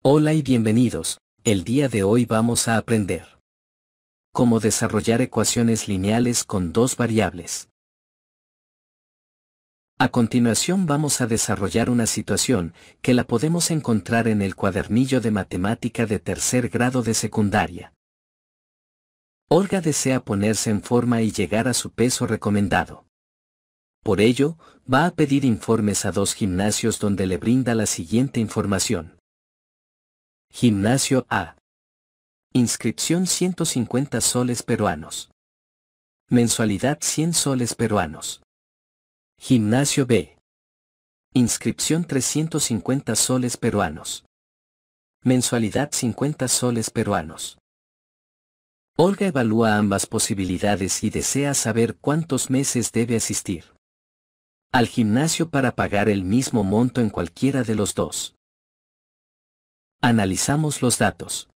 Hola y bienvenidos, el día de hoy vamos a aprender cómo desarrollar ecuaciones lineales con dos variables. A continuación vamos a desarrollar una situación que la podemos encontrar en el cuadernillo de matemática de tercer grado de secundaria. Olga desea ponerse en forma y llegar a su peso recomendado. Por ello, va a pedir informes a dos gimnasios donde le brinda la siguiente información. Gimnasio A. Inscripción 150 soles peruanos. Mensualidad 100 soles peruanos. Gimnasio B. Inscripción 350 soles peruanos. Mensualidad 50 soles peruanos. Olga evalúa ambas posibilidades y desea saber cuántos meses debe asistir al gimnasio para pagar el mismo monto en cualquiera de los dos. Analizamos los datos.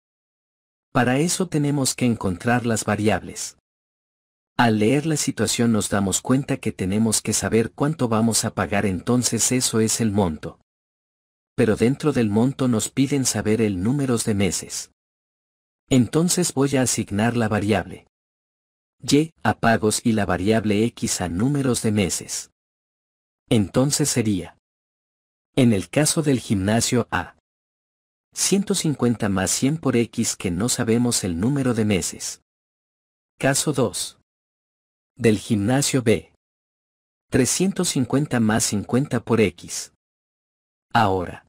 Para eso tenemos que encontrar las variables. Al leer la situación nos damos cuenta que tenemos que saber cuánto vamos a pagar entonces eso es el monto. Pero dentro del monto nos piden saber el número de meses. Entonces voy a asignar la variable y a pagos y la variable x a números de meses. Entonces sería. En el caso del gimnasio a. 150 más 100 por x que no sabemos el número de meses. Caso 2. Del gimnasio B. 350 más 50 por x. Ahora.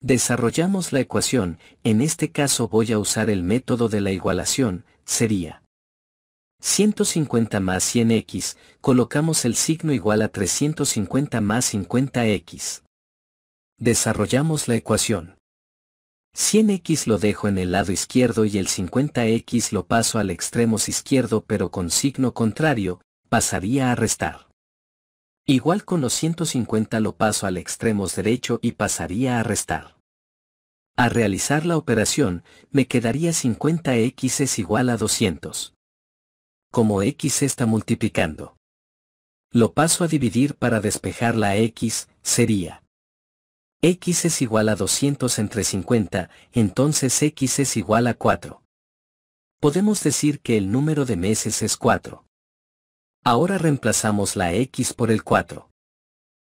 Desarrollamos la ecuación, en este caso voy a usar el método de la igualación, sería 150 más 100x, colocamos el signo igual a 350 más 50x. Desarrollamos la ecuación. 100x lo dejo en el lado izquierdo y el 50x lo paso al extremo izquierdo pero con signo contrario, pasaría a restar. Igual con los 150 lo paso al extremo derecho y pasaría a restar. A realizar la operación, me quedaría 50x es igual a 200. Como x se está multiplicando. Lo paso a dividir para despejar la x, sería x es igual a 200 entre 50, entonces x es igual a 4. Podemos decir que el número de meses es 4. Ahora reemplazamos la x por el 4.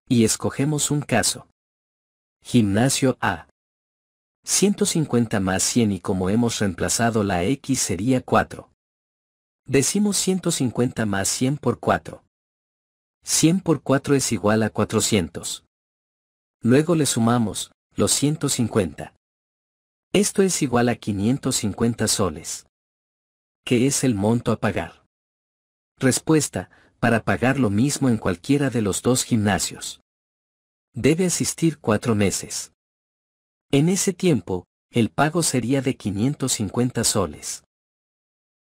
Y escogemos un caso. Gimnasio A. 150 más 100 y como hemos reemplazado la x sería 4. Decimos 150 más 100 por 4. 100 por 4 es igual a 400. Luego le sumamos, los 150. Esto es igual a 550 soles. ¿Qué es el monto a pagar? Respuesta, para pagar lo mismo en cualquiera de los dos gimnasios. Debe asistir cuatro meses. En ese tiempo, el pago sería de 550 soles.